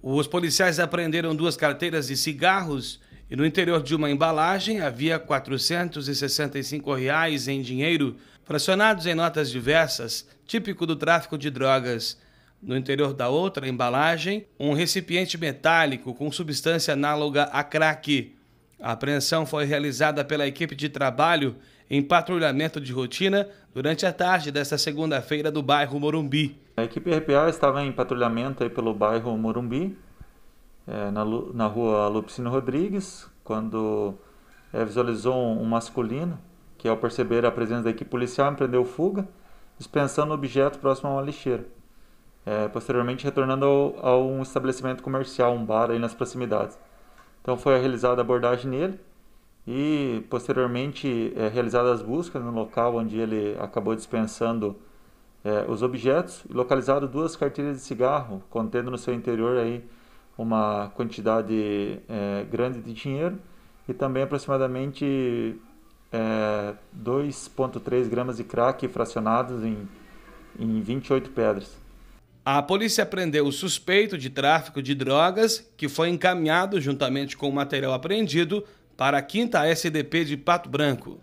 Os policiais apreenderam duas carteiras de cigarros e no interior de uma embalagem havia R$ 465 reais em dinheiro, fracionados em notas diversas, típico do tráfico de drogas. No interior da outra embalagem, um recipiente metálico com substância análoga a crack. A apreensão foi realizada pela equipe de trabalho em patrulhamento de rotina durante a tarde desta segunda-feira do bairro Morumbi. A equipe RPA estava em patrulhamento aí pelo bairro Morumbi, é, na, na rua Lupicino Rodrigues, quando é, visualizou um, um masculino que, ao perceber a presença da equipe policial, empreendeu fuga, dispensando o objeto próximo a uma lixeira. É, posteriormente, retornando ao, a um estabelecimento comercial, um bar aí nas proximidades. Então foi realizada a abordagem nele e posteriormente é, realizadas as buscas no local onde ele acabou dispensando é, os objetos e localizado duas cartilhas de cigarro contendo no seu interior aí uma quantidade é, grande de dinheiro e também aproximadamente é, 2,3 gramas de crack fracionados em, em 28 pedras. A polícia prendeu o suspeito de tráfico de drogas, que foi encaminhado, juntamente com o material apreendido, para a 5 SDP de Pato Branco.